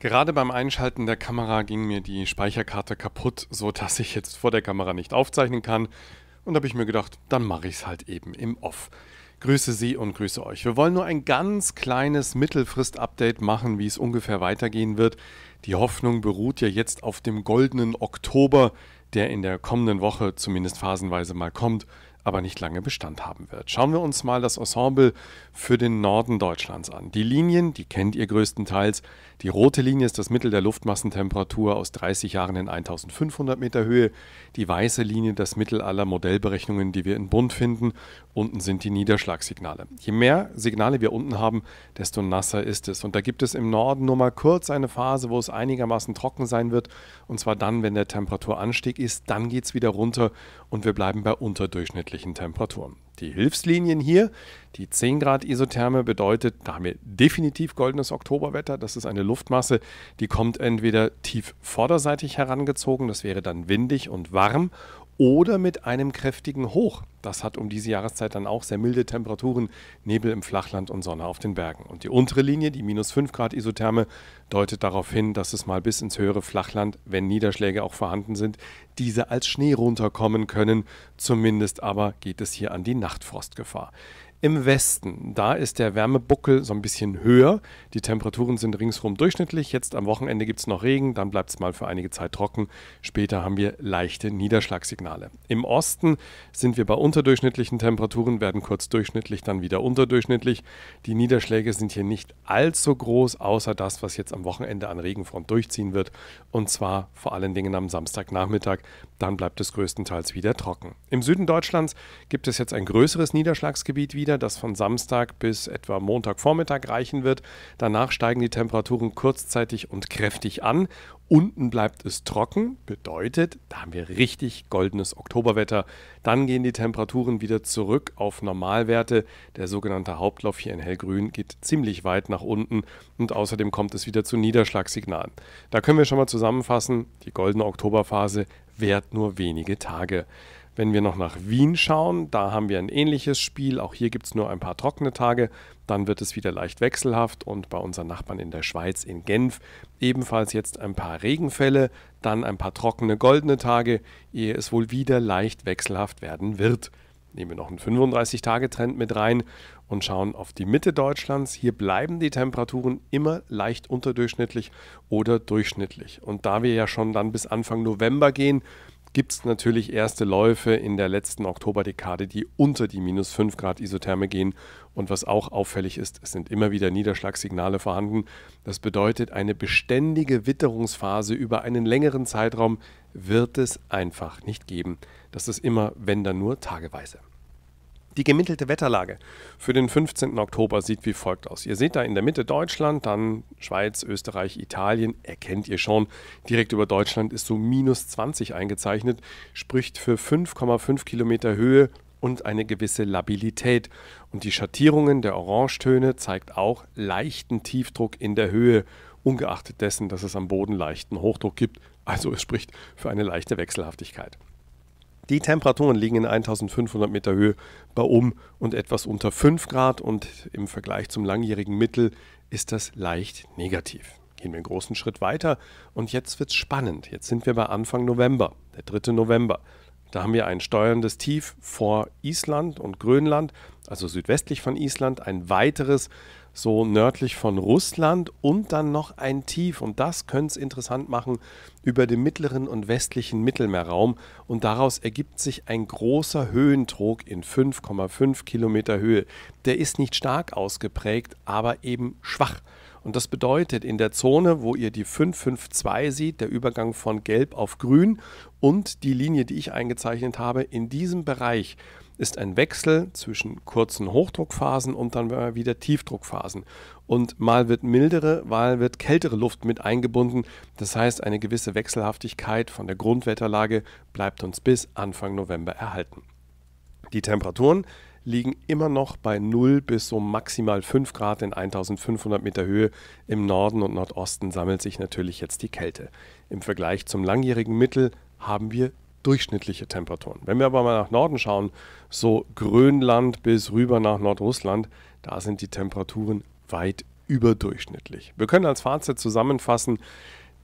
Gerade beim Einschalten der Kamera ging mir die Speicherkarte kaputt, so dass ich jetzt vor der Kamera nicht aufzeichnen kann. Und da habe ich mir gedacht, dann mache ich es halt eben im Off. Grüße Sie und grüße euch. Wir wollen nur ein ganz kleines Mittelfrist-Update machen, wie es ungefähr weitergehen wird. Die Hoffnung beruht ja jetzt auf dem goldenen Oktober, der in der kommenden Woche zumindest phasenweise mal kommt aber nicht lange Bestand haben wird. Schauen wir uns mal das Ensemble für den Norden Deutschlands an. Die Linien, die kennt ihr größtenteils. Die rote Linie ist das Mittel der Luftmassentemperatur aus 30 Jahren in 1500 Meter Höhe. Die weiße Linie das Mittel aller Modellberechnungen, die wir in Bund finden. Unten sind die Niederschlagssignale. Je mehr Signale wir unten haben, desto nasser ist es. Und da gibt es im Norden nur mal kurz eine Phase, wo es einigermaßen trocken sein wird. Und zwar dann, wenn der Temperaturanstieg ist. Dann geht es wieder runter und wir bleiben bei unterdurchschnittlich durchschnittlichen Temperaturen. Die Hilfslinien hier, die 10 Grad Isotherme bedeutet, da haben wir definitiv goldenes Oktoberwetter. Das ist eine Luftmasse, die kommt entweder tief vorderseitig herangezogen, das wäre dann windig und warm, oder mit einem kräftigen Hoch. Das hat um diese Jahreszeit dann auch sehr milde Temperaturen, Nebel im Flachland und Sonne auf den Bergen. Und die untere Linie, die minus 5 Grad Isotherme, deutet darauf hin, dass es mal bis ins höhere Flachland, wenn Niederschläge auch vorhanden sind, diese als Schnee runterkommen können. Zumindest aber geht es hier an die Nachtfrostgefahr. Im Westen, da ist der Wärmebuckel so ein bisschen höher. Die Temperaturen sind ringsherum durchschnittlich. Jetzt am Wochenende gibt es noch Regen, dann bleibt es mal für einige Zeit trocken. Später haben wir leichte Niederschlagssignale. Im Osten sind wir bei unterdurchschnittlichen Temperaturen, werden kurz durchschnittlich, dann wieder unterdurchschnittlich. Die Niederschläge sind hier nicht allzu groß, außer das, was jetzt am Wochenende an Regenfront durchziehen wird. Und zwar vor allen Dingen am Samstagnachmittag. Dann bleibt es größtenteils wieder trocken. Im Süden Deutschlands gibt es jetzt ein größeres Niederschlagsgebiet wieder wieder, das von Samstag bis etwa Montagvormittag reichen wird. Danach steigen die Temperaturen kurzzeitig und kräftig an. Unten bleibt es trocken, bedeutet, da haben wir richtig goldenes Oktoberwetter. Dann gehen die Temperaturen wieder zurück auf Normalwerte. Der sogenannte Hauptlauf hier in hellgrün geht ziemlich weit nach unten und außerdem kommt es wieder zu Niederschlagssignalen. Da können wir schon mal zusammenfassen, die goldene Oktoberphase währt nur wenige Tage. Wenn wir noch nach Wien schauen, da haben wir ein ähnliches Spiel. Auch hier gibt es nur ein paar trockene Tage. Dann wird es wieder leicht wechselhaft und bei unseren Nachbarn in der Schweiz, in Genf, ebenfalls jetzt ein paar Regenfälle, dann ein paar trockene goldene Tage, ehe es wohl wieder leicht wechselhaft werden wird. Nehmen wir noch einen 35-Tage-Trend mit rein und schauen auf die Mitte Deutschlands. Hier bleiben die Temperaturen immer leicht unterdurchschnittlich oder durchschnittlich. Und da wir ja schon dann bis Anfang November gehen, gibt es natürlich erste Läufe in der letzten Oktoberdekade, die unter die minus 5 Grad Isotherme gehen. Und was auch auffällig ist, es sind immer wieder Niederschlagssignale vorhanden. Das bedeutet, eine beständige Witterungsphase über einen längeren Zeitraum wird es einfach nicht geben. Das ist immer, wenn dann nur, tageweise. Die gemittelte Wetterlage für den 15. Oktober sieht wie folgt aus. Ihr seht da in der Mitte Deutschland, dann Schweiz, Österreich, Italien, erkennt ihr schon. Direkt über Deutschland ist so minus 20 eingezeichnet, spricht für 5,5 Kilometer Höhe und eine gewisse Labilität. Und die Schattierungen der Orangetöne zeigt auch leichten Tiefdruck in der Höhe, ungeachtet dessen, dass es am Boden leichten Hochdruck gibt. Also es spricht für eine leichte Wechselhaftigkeit. Die Temperaturen liegen in 1500 Meter Höhe bei um und etwas unter 5 Grad und im Vergleich zum langjährigen Mittel ist das leicht negativ. Gehen wir einen großen Schritt weiter und jetzt wird es spannend. Jetzt sind wir bei Anfang November, der 3. November. Da haben wir ein steuerndes Tief vor Island und Grönland, also südwestlich von Island, ein weiteres so nördlich von Russland und dann noch ein Tief. Und das könnte es interessant machen über dem mittleren und westlichen Mittelmeerraum. Und daraus ergibt sich ein großer Höhentrog in 5,5 Kilometer Höhe. Der ist nicht stark ausgeprägt, aber eben schwach. Und das bedeutet, in der Zone, wo ihr die 552 seht, der Übergang von Gelb auf Grün und die Linie, die ich eingezeichnet habe, in diesem Bereich ist ein Wechsel zwischen kurzen Hochdruckphasen und dann wieder Tiefdruckphasen. Und mal wird mildere, mal wird kältere Luft mit eingebunden. Das heißt, eine gewisse Wechselhaftigkeit von der Grundwetterlage bleibt uns bis Anfang November erhalten. Die Temperaturen liegen immer noch bei 0 bis so maximal 5 Grad in 1500 Meter Höhe. Im Norden und Nordosten sammelt sich natürlich jetzt die Kälte. Im Vergleich zum langjährigen Mittel haben wir durchschnittliche Temperaturen. Wenn wir aber mal nach Norden schauen, so Grönland bis rüber nach Nordrussland, da sind die Temperaturen weit überdurchschnittlich. Wir können als Fazit zusammenfassen,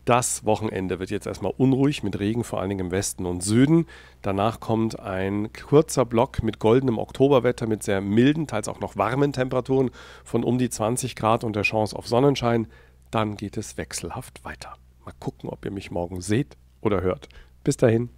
das Wochenende wird jetzt erstmal unruhig mit Regen, vor allen Dingen im Westen und Süden. Danach kommt ein kurzer Block mit goldenem Oktoberwetter, mit sehr milden, teils auch noch warmen Temperaturen von um die 20 Grad und der Chance auf Sonnenschein. Dann geht es wechselhaft weiter. Mal gucken, ob ihr mich morgen seht oder hört. Bis dahin.